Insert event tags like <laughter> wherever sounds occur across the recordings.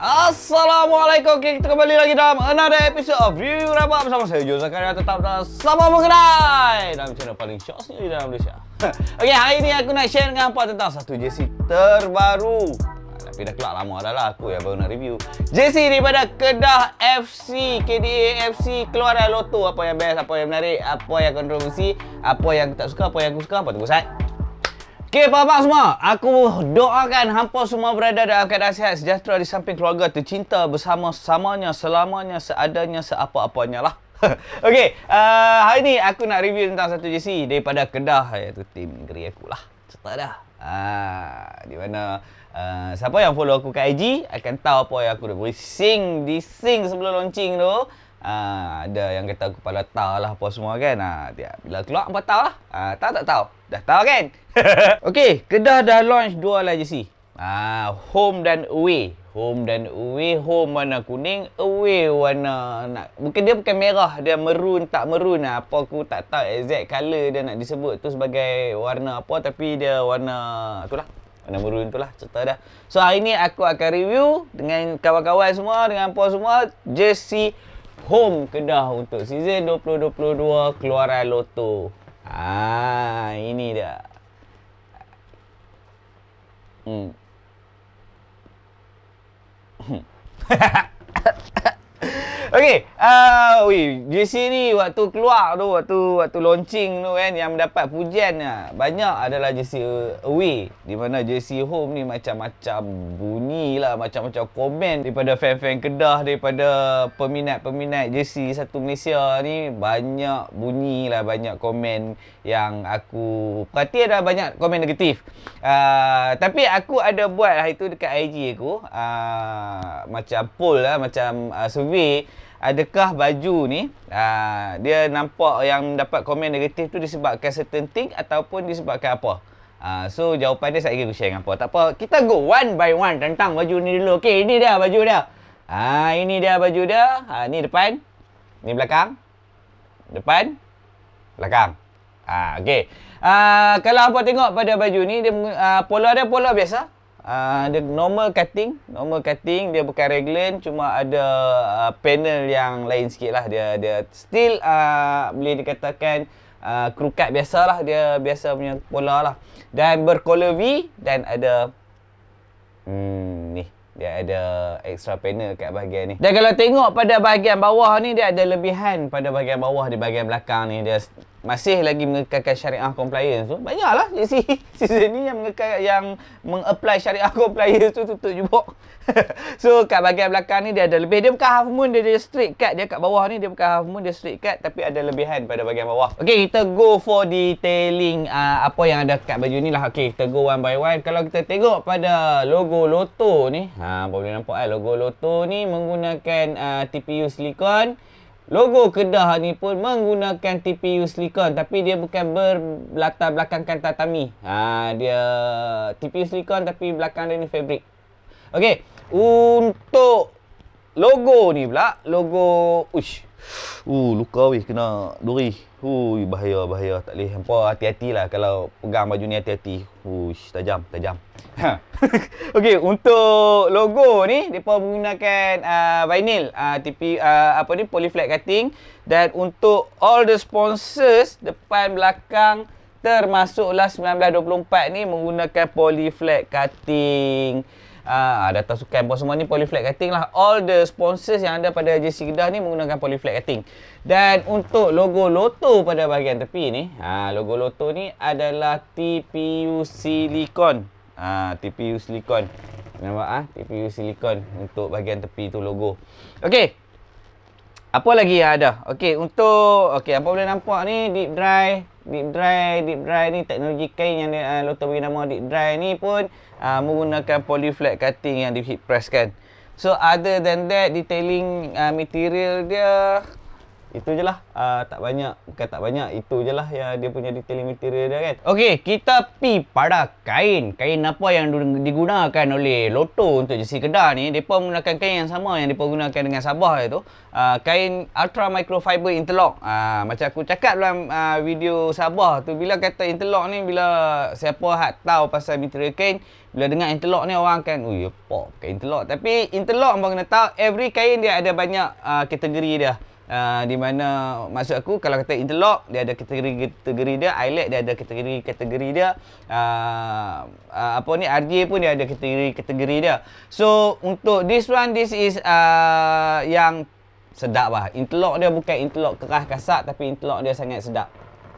Assalamualaikum Oke, kita kembali lagi dalam another episode of Review Wrap Bersama saya Joza Karya Tetap dalam Sama Mengenai Dalam channel paling short sendiri dalam Malaysia <laughs> Okay hari ini aku nak share dengan apa tentang satu JC terbaru tapi dah keluar lama dah lah aku yang baru nak review JC daripada Kedah FC KDA FC keluar dari Lotto apa yang best apa yang menarik apa yang kontroversi apa yang tak suka apa yang aku suka apa tu pusat Okey, apa-apa semua? Aku doakan hampa semua berada dalam keadaan sihat, sejahtera di samping keluarga, tercinta bersama-samanya, selamanya, seadanya, seapa-apanya lah. <laughs> Okey, uh, hari ni aku nak review tentang satu JC daripada Kedah, iaitu tim negeri aku lah. Cepat dah. Ah, di mana uh, siapa yang follow aku kat IG akan tahu apa yang aku dah boleh sing di sing sebelum launching tu ha, ada yang kata aku pala tahu lah apa semua kan. Ah ha, dia bila keluar apa tahu lah. Ha, ah, tahu tak tahu. Dah tahu kan? <laughs> Okey, Kedah dah launch dua lah je si. Ha, home dan away. Home dan away. Home warna kuning, away warna nak. Mungkin dia bukan merah, dia merun tak merun lah. Apa aku tak tahu exact color dia nak disebut tu sebagai warna apa tapi dia warna tu lah. Warna merun tu lah, cerita dah. So hari ni aku akan review dengan kawan-kawan semua, dengan apa semua, jersey home Kedah untuk season 2022 keluaran Lotto. Ah, ini dia. Hmm. <laughs> Okey, ah uh, JC ni waktu keluar tu waktu waktu launching tu kan yang mendapat pujian lah. Banyak adalah JC away di mana JC home ni macam-macam bunyilah macam-macam komen daripada fan-fan Kedah daripada peminat-peminat JC satu Malaysia ni banyak bunyilah banyak komen yang aku perhati ada lah, banyak komen negatif. Uh, tapi aku ada buat hari tu dekat IG aku uh, macam poll lah macam uh, survey adakah baju ni aa, ah, dia nampak yang dapat komen negatif tu disebabkan certain thing ataupun disebabkan apa? Aa, ah, so jawapan dia saya lagi aku share dengan apa. Tak apa, kita go one by one tentang baju ni dulu. Okey, ini dia baju dia. Aa, ah, ini dia baju dia. Ha, ni depan, ni belakang. Depan, belakang. Ah, okey. Ah, kalau apa tengok pada baju ni dia aa, pola dia pola biasa. Ah, dia normal cutting normal cutting dia bukan regular cuma ada uh, panel yang lain sikit lah dia dia still uh, boleh dikatakan uh, crew cut biasa lah dia biasa punya pola lah dan bercolor V dan ada hmm, ni dia ada extra panel kat bahagian ni dan kalau tengok pada bahagian bawah ni dia ada lebihan pada bahagian bawah di bahagian belakang ni dia masih lagi mengekalkan syariah compliance tu banyaklah sisi sisi <laughs> ni yang mengekal yang mengapply syariah compliance tu tutup jubok <laughs> so kat bahagian belakang ni dia ada lebih dia bukan half moon dia ada straight cut dia kat bawah ni dia bukan half moon dia straight cut tapi ada lebihan pada bahagian bawah okey kita go for detailing uh, apa yang ada kat baju ni lah okey kita go one by one kalau kita tengok pada logo loto ni ha boleh nampak eh logo loto ni menggunakan uh, TPU silikon Logo Kedah ni pun menggunakan TPU silikon tapi dia bukan berlatar belakangkan tatami. Ha, dia TPU silikon tapi belakang dia ni fabric. Okey, untuk logo ni pula, logo ush, Uh, luka weh kena duri. Hui, bahaya bahaya tak leh. Hampa hati lah kalau pegang baju ni hati-hati. Hush, tajam, tajam. Ha. <laughs> Okey, untuk logo ni depa menggunakan uh, vinyl, uh, tipi uh, apa ni polyflat cutting dan untuk all the sponsors depan belakang termasuklah 1924 ni menggunakan polyflat cutting. Ah, uh, data sukan pun semua ni polyflat cutting lah. All the sponsors yang ada pada JC Kedah ni menggunakan polyflat cutting. Dan untuk logo Lotto pada bahagian tepi ni, ah uh, logo Lotto ni adalah TPU silikon. Ah uh, TPU silikon. Nampak ah uh? TPU silikon untuk bahagian tepi tu logo. Okey. Apa lagi yang ada? Okey, untuk okey apa boleh nampak ni deep dry deep dry deep dry ni teknologi kain yang uh, eh, Lotto beri nama deep dry ni pun uh, menggunakan polyflat flat cutting yang di heat press kan so other than that detailing uh, material dia itu je lah uh, Tak banyak Bukan tak banyak Itu je lah yang dia punya detailing material dia kan Okay kita pi pada kain Kain apa yang digunakan oleh Lotto untuk jersey kedah ni Mereka menggunakan kain yang sama yang mereka gunakan dengan Sabah tu uh, ah, Kain Ultra Microfiber Interlock uh, Macam aku cakap dalam uh, video Sabah tu Bila kata interlock ni Bila siapa hak tahu pasal material kain bila dengar interlock ni orang akan Ui apa kain interlock Tapi interlock abang kena tahu Every kain dia ada banyak uh, kategori dia uh, di mana maksud aku kalau kata interlock dia ada kategori kategori dia ILAC dia ada kategori kategori dia uh, uh, apa ni RDA pun dia ada kategori kategori dia so untuk this one this is uh, yang sedap lah interlock dia bukan interlock kerah kasar tapi interlock dia sangat sedap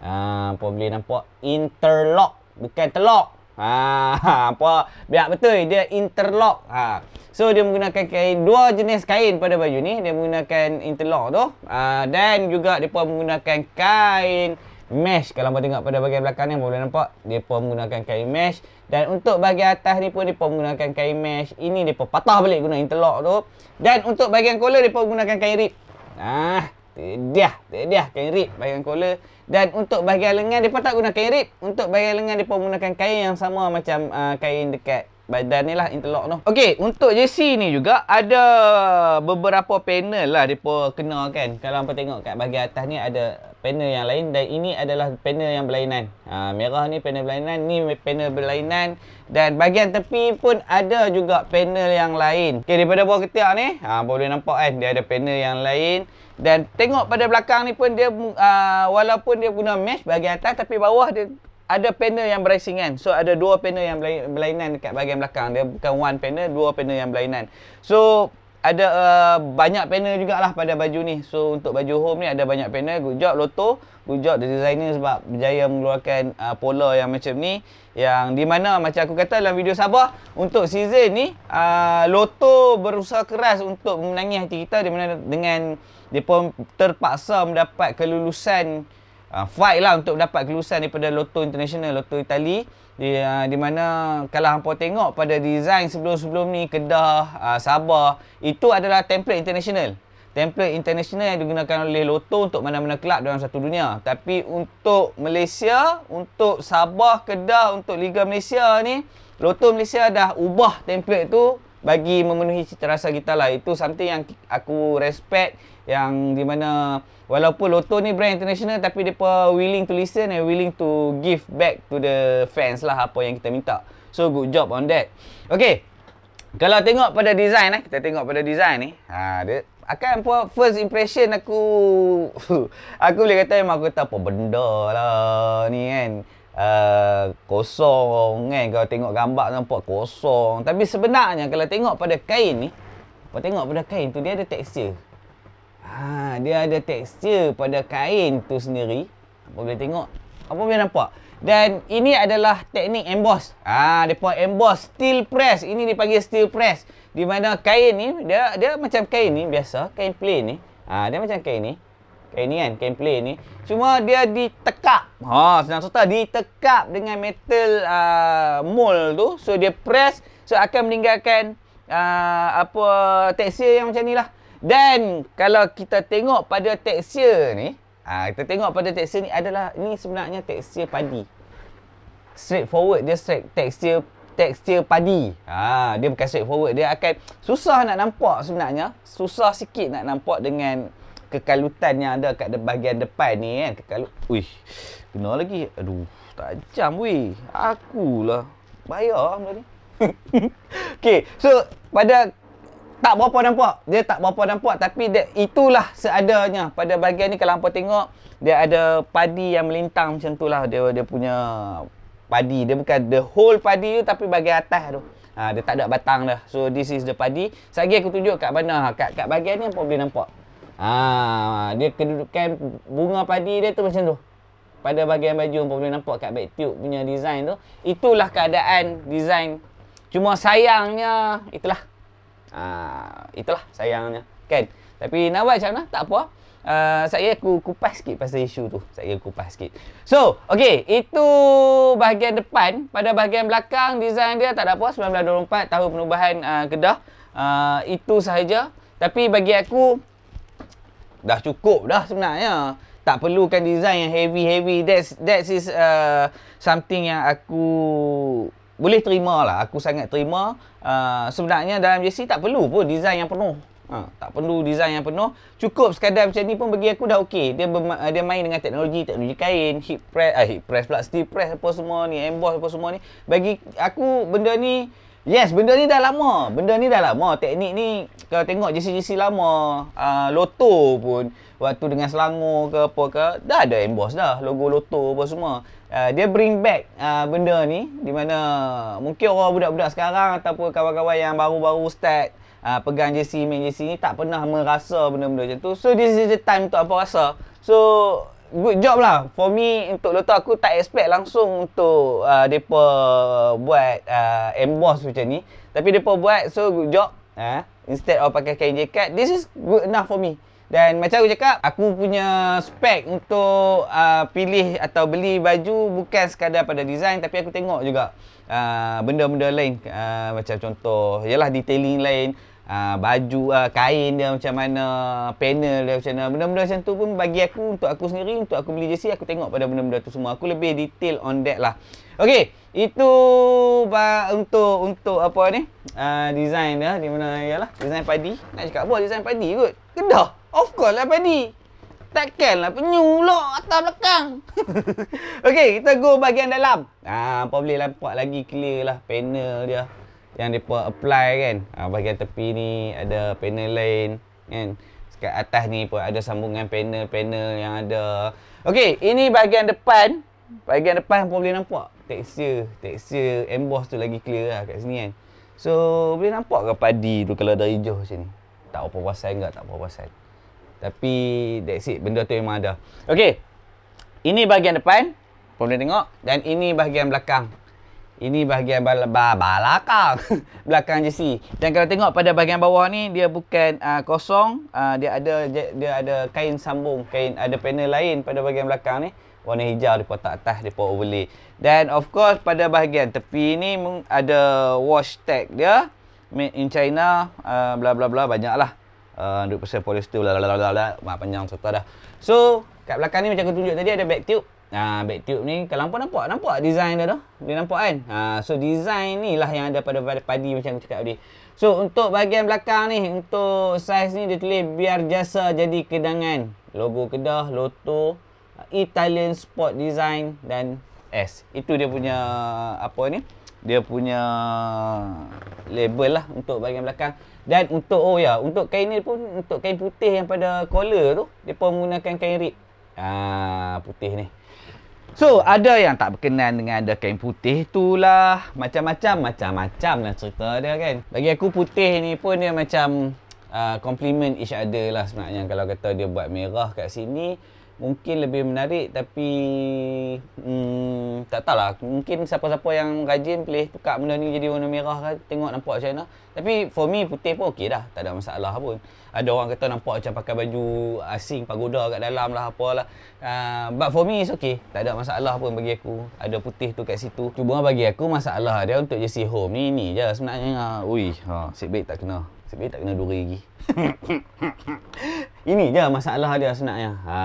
uh, apa boleh nampak interlock bukan telok Ha, <laughs> apa? Biar betul dia interlock. Ha. So dia menggunakan kain dua jenis kain pada baju ni, dia menggunakan interlock tu. Ha, dan juga dia pun menggunakan kain mesh kalau kau tengok pada bahagian belakang ni boleh nampak dia pun menggunakan kain mesh dan untuk bahagian atas ni pun depa menggunakan kain mesh ini dia pun patah balik guna interlock tu dan untuk bahagian collar pun menggunakan kain rib ah ha. Dia, dia kain rib bahagian kola dan untuk bahagian lengan depa tak guna kain rib. Untuk bahagian lengan depa menggunakan kain yang sama macam uh, kain dekat badan ni lah interlock tu. Okey, untuk jersey ni juga ada beberapa panel lah depa kena kan. Kalau hangpa tengok kat bahagian atas ni ada panel yang lain dan ini adalah panel yang berlainan. Ha, merah ni panel berlainan, ni panel berlainan dan bahagian tepi pun ada juga panel yang lain. Okey, daripada bawah ketiak ni, ha, boleh nampak kan dia ada panel yang lain. Dan tengok pada belakang ni pun dia uh, walaupun dia guna mesh bahagian atas tapi bawah dia ada panel yang beraisingan. So ada dua panel yang berlainan dekat bahagian belakang. Dia bukan one panel, dua panel yang berlainan. So ada uh, banyak panel jugalah pada baju ni. So untuk baju home ni ada banyak panel. Good job Lotto. Good job the designer sebab berjaya mengeluarkan uh, pola yang macam ni. Yang di mana macam aku kata dalam video Sabah. Untuk season ni uh, Lotto berusaha keras untuk menangis hati kita. Di mana dengan dia pun terpaksa mendapat kelulusan uh, fight lah untuk dapat kelulusan daripada Lotto International, Lotto Itali di, uh, di mana kalau hampa tengok pada design sebelum-sebelum ni Kedah, uh, Sabah itu adalah template international template international yang digunakan oleh Lotto untuk mana-mana kelab dalam satu dunia tapi untuk Malaysia, untuk Sabah, Kedah, untuk Liga Malaysia ni Lotto Malaysia dah ubah template tu bagi memenuhi cita rasa kita lah. Itu something yang aku respect yang di mana walaupun Lotto ni brand international tapi depa willing to listen and willing to give back to the fans lah apa yang kita minta. So good job on that. Okay. Kalau tengok pada design eh, kita tengok pada design ni. Ha, dia akan buat first impression aku <laughs> aku boleh kata memang aku kata apa benda lah ni kan. Eh, kosong kan kalau tengok gambar nampak kosong tapi sebenarnya kalau tengok pada kain ni kau tengok pada kain tu dia ada tekstur ha dia ada tekstur pada kain tu sendiri apa boleh tengok apa boleh nampak dan ini adalah teknik emboss ha depa emboss steel press ini dipanggil steel press di mana kain ni dia dia macam kain ni biasa kain plain ni ha dia macam kain ni Kain eh, ni kan, kain plain ni. Cuma dia ditekap. Ha, senang cerita ditekap dengan metal uh, mold tu. So dia press so akan meninggalkan uh, apa tekstil yang macam ni lah. Dan kalau kita tengok pada tekstil ni, ha, kita tengok pada tekstil ni adalah ni sebenarnya tekstil padi. Straight forward dia straight tekstil tekstur padi. Ha, dia bukan straight forward. Dia akan susah nak nampak sebenarnya. Susah sikit nak nampak dengan kekalutan yang ada kat bahagian depan ni kan. Kekalut. Uish. Kena lagi. Aduh. Tajam weh. Akulah. Bayar lah benda ni. <laughs> okay. So pada tak berapa nampak. Dia tak berapa nampak. Tapi dia, itulah seadanya. Pada bahagian ni kalau hampa tengok. Dia ada padi yang melintang macam tu lah. Dia, dia punya padi. Dia bukan the whole padi tu tapi bahagian atas tu. Ha, dia tak ada batang dah. So this is the padi. Sekejap aku tunjuk kat mana. Ha, kat, kat bahagian ni apa boleh nampak. Ha, dia kedudukan bunga padi dia tu macam tu. Pada bahagian baju pun boleh nampak kat back tube punya design tu. Itulah keadaan design. Cuma sayangnya itulah. Ha, itulah sayangnya. Kan? Tapi nak buat macam mana? Tak apa. Uh, saya aku kupas sikit pasal isu tu. Saya kupas sikit. So, okay. Itu bahagian depan. Pada bahagian belakang, design dia tak ada apa. 1924, tahun perubahan uh, Kedah. Uh, itu sahaja. Tapi bagi aku, dah cukup dah sebenarnya tak perlukan design yang heavy heavy that that is uh, something yang aku boleh terima lah aku sangat terima uh, sebenarnya dalam JC tak perlu pun design yang penuh ha, tak perlu design yang penuh cukup sekadar macam ni pun bagi aku dah okey dia dia main dengan teknologi teknologi kain heat press ah, eh, heat press pula steel press apa semua ni emboss apa semua ni bagi aku benda ni Yes, benda ni dah lama. Benda ni dah lama. Teknik ni kalau tengok JCJC lama, a uh, Lotto pun waktu dengan Selangor ke apa ke, dah ada emboss dah logo Lotto apa semua. Uh, dia bring back uh, benda ni di mana mungkin orang budak-budak sekarang ataupun kawan-kawan yang baru-baru start uh, pegang JC main JC ni tak pernah merasa benda-benda macam tu. So this is the time untuk apa rasa. So good job lah for me untuk lotto aku tak expect langsung untuk uh, depa buat uh, emboss macam ni tapi depa buat so good job uh, instead of pakai kain jeket this is good enough for me dan macam aku cakap aku punya spek untuk uh, pilih atau beli baju bukan sekadar pada design tapi aku tengok juga uh, benda-benda lain uh, macam contoh ialah detailing lain Ah, baju uh, kain dia macam mana panel dia macam mana benda-benda macam tu pun bagi aku untuk aku sendiri untuk aku beli jersey aku tengok pada benda-benda tu semua aku lebih detail on that lah Okay, itu untuk untuk apa ni uh, design dia di mana ialah design padi nak cakap apa design padi kot kedah of course lah padi Takkan lah penyu lok atas belakang. <laughs> okay, kita go bahagian dalam. Ah, apa boleh nampak lah, lagi clear lah panel dia yang depa apply kan. Ha, bahagian tepi ni ada panel lain kan. Sekat atas ni pun ada sambungan panel-panel yang ada. Okey, ini bahagian depan. Bahagian depan pun boleh nampak tekstur, tekstur emboss tu lagi clear lah kat sini kan. So, boleh nampak ke padi tu kalau dari hijau macam ni? Tak apa pasal enggak, tak apa pasal. Tapi that's it, benda tu memang ada. Okey. Ini bahagian depan. Boleh tengok dan ini bahagian belakang. Ini bahagian bal bal <laughs> belakang. je jersey. Dan kalau tengok pada bahagian bawah ni dia bukan uh, kosong, uh, dia ada dia ada kain sambung, kain ada panel lain pada bahagian belakang ni. Warna hijau di kotak atas depa overlay. Dan of course pada bahagian tepi ni ada wash tag dia made in China uh, bla bla bla banyaklah. Uh, 100% polyester bla bla bla bla panjang cerita dah. So, kat belakang ni macam aku tunjuk tadi ada back tube Ah ha, back tube ni kalau hangpa nampak nampak design dia tu. Dia nampak kan? Ha, so design ni lah yang ada pada padi macam cakap tadi. So untuk bahagian belakang ni untuk size ni dia tulis biar jasa jadi kedangan. Logo Kedah, Loto Italian Sport Design dan S. Itu dia punya apa ni? Dia punya label lah untuk bahagian belakang. Dan untuk oh ya, untuk kain ni pun untuk kain putih yang pada collar tu, depa menggunakan kain rib. Ah ha, putih ni. So, ada yang tak berkenan dengan ada kain putih tu lah. Macam-macam, macam-macam lah cerita dia kan. Bagi aku putih ni pun dia macam uh, compliment each other lah sebenarnya. Kalau kata dia buat merah kat sini, mungkin lebih menarik tapi hmm, tak lah. mungkin siapa-siapa yang rajin boleh tukar benda ni jadi warna merah kan tengok nampak macam mana tapi for me putih pun okey dah tak ada masalah pun ada orang kata nampak macam pakai baju asing pagoda kat dalam lah apalah uh, but for me it's okay tak ada masalah pun bagi aku ada putih tu kat situ cuma bagi aku masalah dia untuk jersey home ni ni je sebenarnya ui ha, sikit baik tak kena sikit baik tak kena duri lagi <laughs> Ini je masalah dia sebenarnya ha,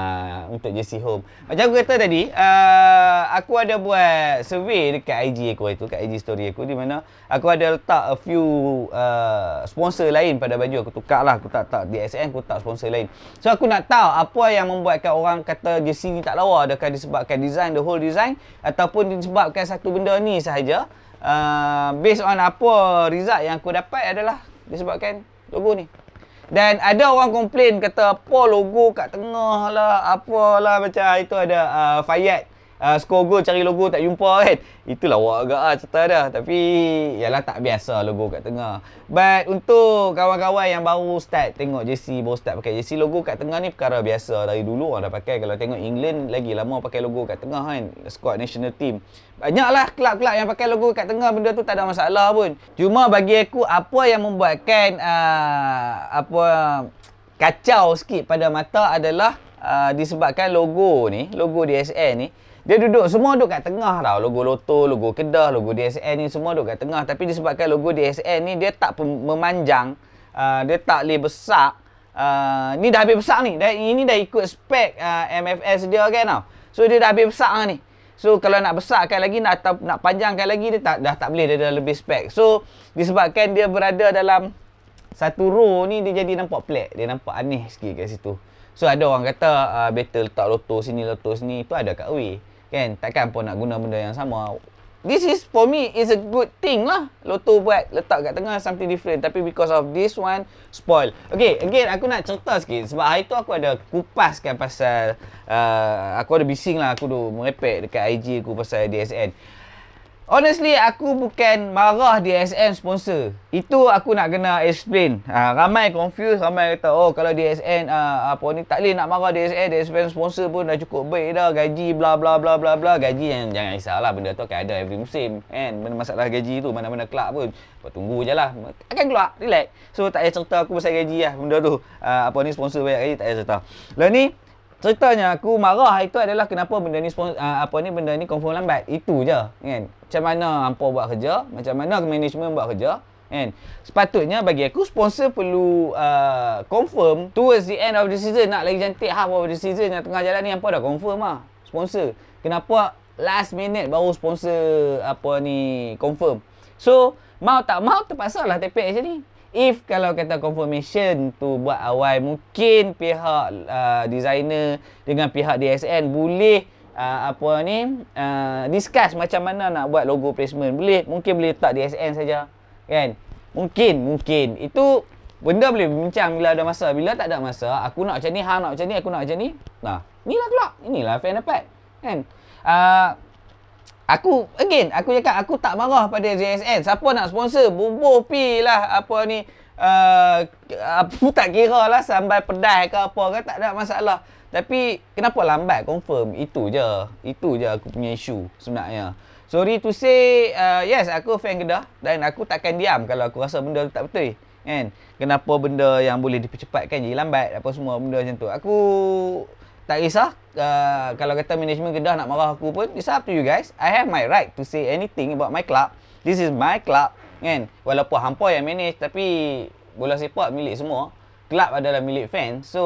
Untuk JC Home Macam aku kata tadi uh, Aku ada buat survey dekat IG aku itu Dekat IG story aku Di mana aku ada letak a few uh, sponsor lain pada baju Aku tukar lah Aku tak tak di SN, Aku tak sponsor lain So aku nak tahu Apa yang membuatkan orang kata JC ni tak lawa Adakah disebabkan design The whole design Ataupun disebabkan satu benda ni sahaja uh, Based on apa result yang aku dapat adalah Disebabkan logo ni dan ada orang komplain kata apa logo kat tengah lah, apa lah macam itu ada uh, ah, Fayyad uh, ah, score goal cari logo tak jumpa kan itulah wak agak ah cerita dah tapi ialah tak biasa logo kat tengah but untuk kawan-kawan yang baru start tengok jersey baru start pakai jersey logo kat tengah ni perkara biasa dari dulu orang dah pakai kalau tengok England lagi lama pakai logo kat tengah kan squad national team banyaklah kelab-kelab yang pakai logo kat tengah benda tu tak ada masalah pun cuma bagi aku apa yang membuatkan uh, apa kacau sikit pada mata adalah uh, disebabkan logo ni logo DSN ni dia duduk semua duduk kat tengah tau. Logo Lotto, logo Kedah, logo DSN ni semua duduk kat tengah. Tapi disebabkan logo DSN ni dia tak memanjang. Uh, dia tak boleh besar. Uh, ni dah habis besar ni. Dah, ini dah ikut spek uh, MFS dia kan tau. So dia dah habis besar ni. So kalau nak besarkan lagi nak nak panjangkan lagi dia tak dah tak boleh dia dah lebih spek. So disebabkan dia berada dalam satu row ni dia jadi nampak pelik. Dia nampak aneh sikit kat situ. So ada orang kata uh, better letak lotus sini lotus sini itu ada kat away kan takkan pun nak guna benda yang sama this is for me is a good thing lah lotto buat letak kat tengah something different tapi because of this one spoil okay again aku nak cerita sikit sebab hari tu aku ada kupas kupaskan pasal uh, aku ada bising lah aku tu merepek dekat IG aku pasal DSN Honestly, aku bukan marah di DSM sponsor. Itu aku nak kena explain. Ha, ramai confused, ramai kata, oh kalau DSM uh, ah, apa ni, tak boleh nak marah di Di DSM sponsor pun dah cukup baik dah, gaji bla bla bla bla bla. Gaji yang jangan risau lah, benda tu akan ada every musim. Kan? Mana masalah gaji tu, mana-mana kelak pun. Kau tunggu je lah, akan keluar, relax. So, tak payah cerita aku pasal gaji lah, benda tu. Uh, apa ni, sponsor banyak gaji, tak payah cerita. Lain. ni, ceritanya aku marah itu adalah kenapa benda ni uh, apa ni benda ni confirm lambat itu je kan macam mana hangpa buat kerja macam mana management buat kerja kan sepatutnya bagi aku sponsor perlu uh, confirm towards the end of the season nak lagi cantik half of the season yang tengah jalan ni hangpa dah confirm ah sponsor kenapa last minute baru sponsor apa ni confirm so mau tak mau terpaksa lah TPX ni If kalau kata confirmation tu buat awal mungkin pihak uh, designer dengan pihak DSN boleh uh, apa ni uh, discuss macam mana nak buat logo placement boleh mungkin boleh letak DSN saja kan mungkin mungkin itu benda boleh bincang bila ada masa bila tak ada masa aku nak macam ni hang nak macam ni aku nak macam ni nah inilah keluar inilah fan dapat kan uh, Aku again aku cakap aku tak marah pada JSN. Siapa nak sponsor bubuh pi lah apa ni uh, aku tak kira lah sambal pedas ke apa ke tak ada masalah. Tapi kenapa lambat confirm itu je. Itu je aku punya isu sebenarnya. Sorry to say uh, yes aku fan Kedah dan aku takkan diam kalau aku rasa benda tu tak betul. Kan? Kenapa benda yang boleh dipercepatkan jadi lambat apa semua benda macam tu. Aku tak kisah uh, kalau kata management Kedah nak marah aku pun it's up to you guys I have my right to say anything about my club this is my club kan walaupun hampa yang manage tapi bola sepak milik semua club adalah milik fans so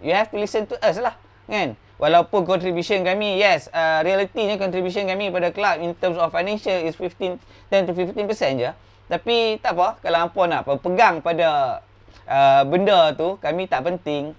you have to listen to us lah kan walaupun contribution kami yes uh, realitinya contribution kami pada club in terms of financial is 15 10 to 15% je tapi tak apa kalau hampa nak pegang pada uh, benda tu kami tak penting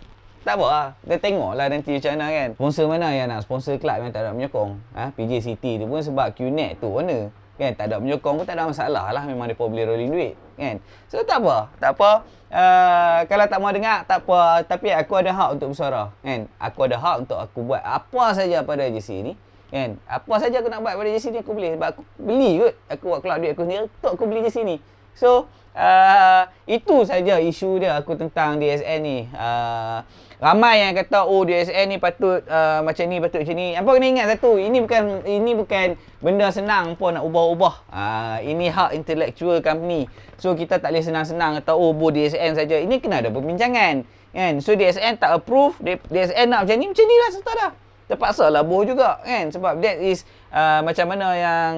tak apa lah. Kita tengok lah nanti macam mana kan. Sponsor mana yang nak sponsor kelab yang tak ada menyokong. Ha? PJ City tu pun sebab QNET tu mana. Kan? Tak ada menyokong pun tak ada masalah lah. Memang mereka boleh rolling duit. Kan? So tak apa. Tak apa. Uh, kalau tak mau dengar, tak apa. Tapi aku ada hak untuk bersuara. Kan? Aku ada hak untuk aku buat apa saja pada JC ni. Kan? Apa saja aku nak buat pada JC ni aku boleh. Sebab aku beli kot. Aku buat kelab duit aku sendiri untuk aku beli JC ni. So, uh, itu saja isu dia aku tentang DSN ni. Uh, Ramai yang kata oh DSN ni patut uh, macam ni patut macam ni. Apa kena ingat satu, ini bukan ini bukan benda senang pun nak ubah-ubah. Uh, ini hak intellectual company. So kita tak boleh senang-senang kata oh bo DSN saja. Ini kena ada perbincangan. Kan? So DSN tak approve, DSN nak macam ni macam ni lah serta dah. Terpaksa lah boh juga kan sebab that is uh, macam mana yang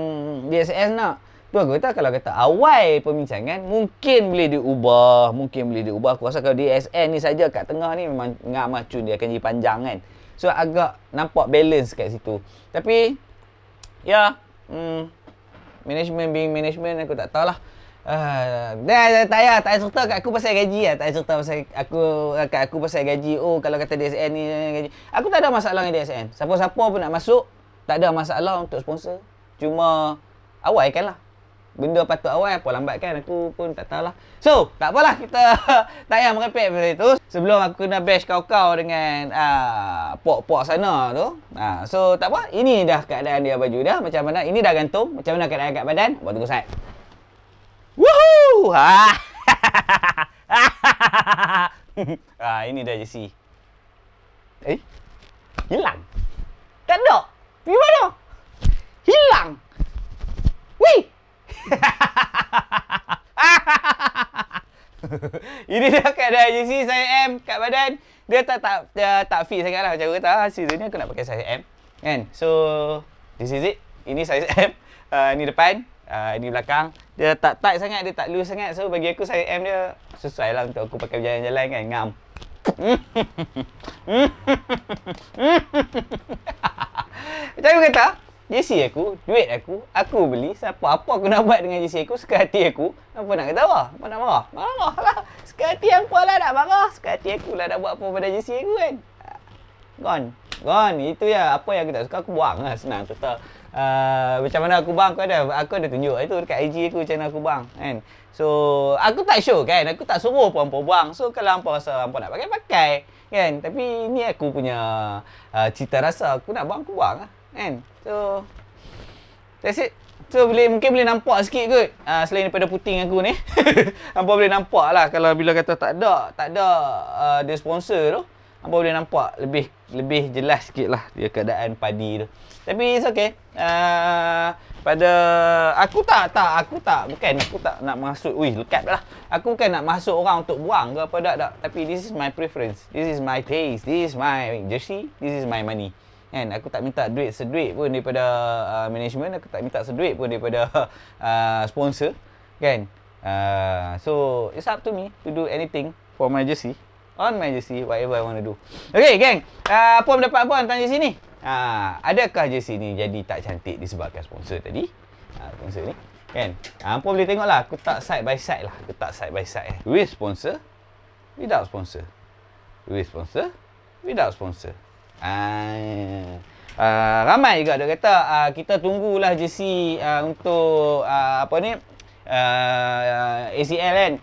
DSN nak. Tuan kata kalau kata awal pembincangan mungkin boleh diubah, mungkin boleh diubah. Aku rasa kalau DSN ni saja kat tengah ni memang ngak macun dia akan jadi panjang kan. So agak nampak balance kat situ. Tapi ya, hmm management being management aku tak tahulah. Ah, uh, tak payah, tak payah cerita kat aku pasal gaji lah Tak payah cerita pasal aku, kat aku pasal gaji Oh, kalau kata DSN ni gaji Aku tak ada masalah dengan DSN Siapa-siapa pun nak masuk Tak ada masalah untuk sponsor Cuma, awal kan lah benda patut awal apa lambat kan aku pun tak tahulah so tak apalah kita <laughs> tak payah merepek benda itu sebelum aku kena bash kau-kau dengan ah, pok-pok sana tu ha, so tak apa ini dah keadaan dia baju dah macam mana ini dah gantung macam mana keadaan kat badan buat tunggu saat wuhuu ha. ha, ini dah jersey eh hilang Ini dah kat dah je si size M kat badan. Dia tak tak dia tak fit sangatlah macam kata hasil season ni aku nak pakai saya M. Kan? So this is it. Ini saya <laughs> M. Uh, ini depan, uh, ini belakang. Dia tak tight sangat, dia tak loose sangat. So bagi aku saya M dia sesuai lah untuk aku pakai berjalan-jalan kan. Ngam. <laughs> Macam aku kata, Jersey aku, duit aku, aku beli siapa apa aku nak buat dengan jersey aku, suka hati aku. Apa nak ketawa? Apa nak marah? Marah lah. <laughs> Suka hati yang lah nak marah. Suka hati aku lah nak buat apa pada jersey aku kan. Gone. Gone. Itu ya. Apa yang aku tak suka, aku buang lah. Senang tu tak. Uh, macam mana aku bang aku ada aku ada tunjuk itu dekat IG aku macam mana aku bang kan so aku tak show kan aku tak suruh pun hangpa buang so kalau hangpa rasa hangpa nak pakai pakai kan tapi ni aku punya uh, cita rasa aku nak buang aku buang lah, kan So That's it So boleh, mungkin boleh nampak sikit kot ha, Selain daripada puting aku ni nampak <laughs> boleh nampak lah Kalau bila kata tak ada Tak ada uh, Dia sponsor tu nampak boleh nampak Lebih lebih jelas sikit lah Dia keadaan padi tu Tapi it's okay uh, Pada Aku tak tak Aku tak Bukan aku tak nak masuk Wih lekat lah Aku bukan nak masuk orang untuk buang ke apa tak, tak. Tapi this is my preference This is my taste This is my jersey This is my money kan aku tak minta duit seduit pun daripada uh, management aku tak minta seduit pun daripada <laughs> uh, sponsor kan uh, so it's up to me to do anything for my jersey on my jersey whatever i want to do okay gang uh, apa pendapat abang tentang jersey ni uh, adakah jersey ni jadi tak cantik disebabkan sponsor tadi uh, sponsor ni kan uh, apa boleh tengok lah aku tak side by side lah aku tak side by side with sponsor without sponsor with sponsor without sponsor Uh, ramai juga dia kata uh, kita tunggulah jersey uh, untuk uh, apa ni uh, ACL kan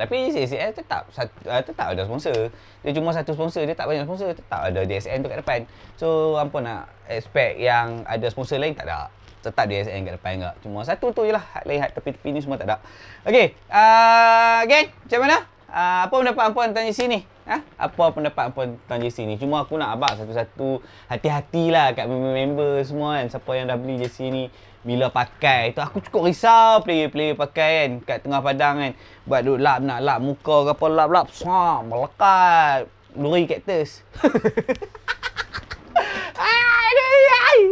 tapi ACL tetap satu, uh, tetap ada sponsor dia cuma satu sponsor dia tak banyak sponsor tetap ada DSN tu kat depan so apa nak expect yang ada sponsor lain tak ada tetap DSN kat depan enggak. cuma satu tu je lah lihat tepi-tepi ni semua tak ada ok uh, geng macam mana uh, apa pendapat apa tanya sini Ah, ha? apa pendapat apa tentang JC ni? Cuma aku nak abak satu-satu hati-hatilah kat member-member semua kan. Siapa yang dah beli JC ni bila pakai itu aku cukup risau player-player pakai kan kat tengah padang kan. Buat duduk lap nak lap muka ke apa lap lap sam melekat luri cactus. <laughs>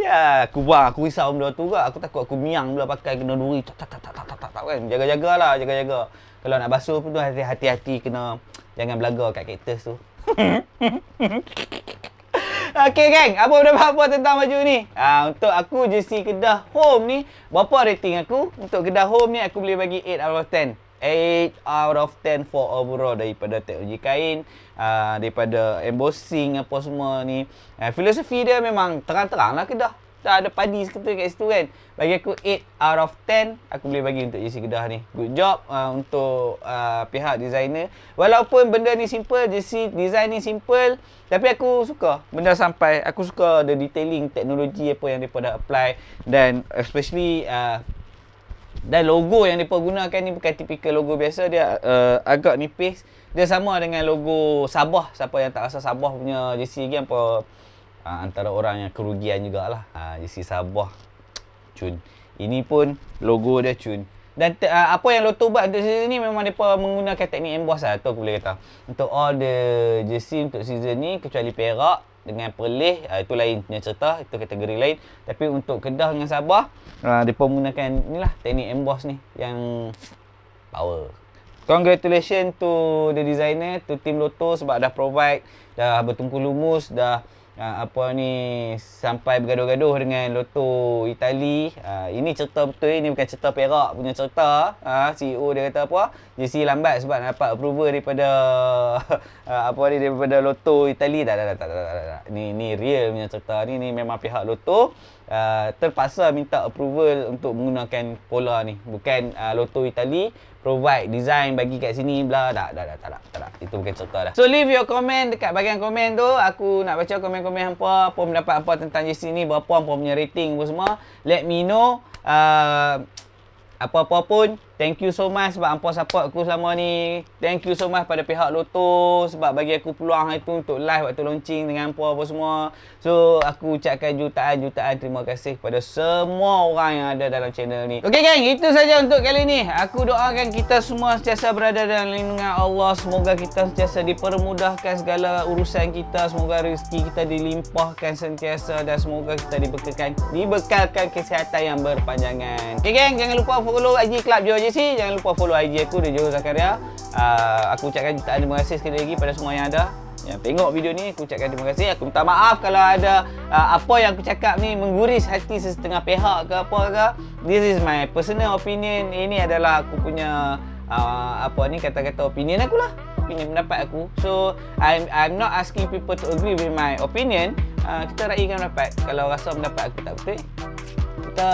Ya. aku buang aku risau benda tu juga aku takut aku miang bila pakai kena duri tak tak tak tak tak tak kan jaga-jagalah jaga-jaga kalau nak basuh pun tu hati-hati kena Jangan belaga, kat kaktus tu. <laughs> Okey Gang. apa pendapat apa tentang baju ni? Ha, untuk aku jersey kedah home ni, berapa rating aku? Untuk kedah home ni aku boleh bagi 8 out of 10. 8 out of 10 for overall daripada teknologi kain uh, daripada embossing apa semua ni uh, filosofi dia memang terang-terang lah Kedah tak ada padi seketul kat situ kan bagi aku 8 out of 10 aku boleh bagi untuk jersey kedah ni good job uh, untuk uh, pihak designer walaupun benda ni simple jersey design ni simple tapi aku suka benda sampai aku suka the detailing teknologi apa yang depa dah apply dan especially uh, dan logo yang depa gunakan ni bukan tipikal logo biasa dia uh, agak nipis dia sama dengan logo Sabah siapa yang tak rasa Sabah punya jersey lagi apa ha, antara orang yang kerugian jugalah ha, isi Sabah cun ini pun logo dia cun dan te, uh, apa yang Lotto buat untuk season ni memang mereka menggunakan teknik emboss lah tu aku boleh kata untuk all the jersey untuk season ni kecuali Perak dengan Perlis uh, itu lain punya cerita itu kategori lain tapi untuk Kedah dengan Sabah uh, mereka menggunakan ni lah teknik emboss ni yang power congratulations to the designer to team Lotto sebab dah provide dah bertumpu lumus dah uh, apa ni sampai bergaduh-gaduh dengan Lotto Itali. Uh, ah, ini cerita betul ini bukan cerita Perak punya cerita. Uh, ah, CEO dia kata apa? JC lambat sebab dapat approval daripada uh, <laughs> apa ni daripada Lotto Itali. Tak tak tak tak. tak, tak, tak. Ni ni real punya cerita ni ni memang pihak Lotto. Ah, terpaksa minta approval untuk menggunakan pola ni bukan uh, Lotto Italy provide design bagi kat sini bla tak tak tak tak tak itu bukan cerita dah so leave your comment dekat bahagian komen tu aku nak baca komen-komen hangpa apa pendapat hangpa tentang jersey ni berapa hangpa punya rating apa semua let me know uh, apa-apa pun Thank you so much sebab hampa support aku selama ni. Thank you so much pada pihak Lotto sebab bagi aku peluang itu untuk live waktu launching dengan hampa apa semua. So, aku ucapkan jutaan-jutaan terima kasih kepada semua orang yang ada dalam channel ni. Okay, geng. Itu saja untuk kali ni. Aku doakan kita semua sentiasa berada dalam lindungan Allah. Semoga kita sentiasa dipermudahkan segala urusan kita. Semoga rezeki kita dilimpahkan sentiasa dan semoga kita dibekalkan, dibekalkan kesihatan yang berpanjangan. Okay, geng. Jangan lupa follow IG Club Joy. JC jangan lupa follow IG aku di Johor Zakaria. Uh, aku ucapkan terima kasih sekali lagi pada semua yang ada yang tengok video ni. Aku ucapkan terima kasih. Aku minta maaf kalau ada uh, apa yang aku cakap ni mengguris hati setengah pihak ke apa ke. This is my personal opinion. Ini adalah aku punya uh, apa ni kata-kata opinion aku lah. Opinion pendapat aku. So I'm I'm not asking people to agree with my opinion. Uh, kita raihkan pendapat. Kalau rasa pendapat aku tak betul, kita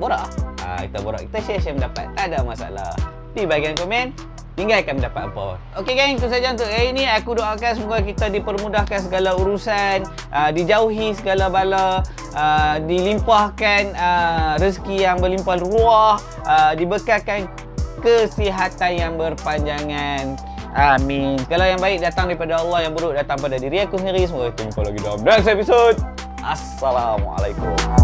borak uh, kita borak kita share-share pendapat tak ada masalah di bahagian komen tinggalkan pendapat apa ok geng itu saja untuk hari ini aku doakan semoga kita dipermudahkan segala urusan uh, dijauhi segala bala Uh, dilimpahkan uh, rezeki yang berlimpah ruah uh, dibekalkan kesihatan yang berpanjangan amin kalau yang baik datang daripada Allah yang buruk datang pada diri aku sendiri semoga kita jumpa lagi dalam next episode assalamualaikum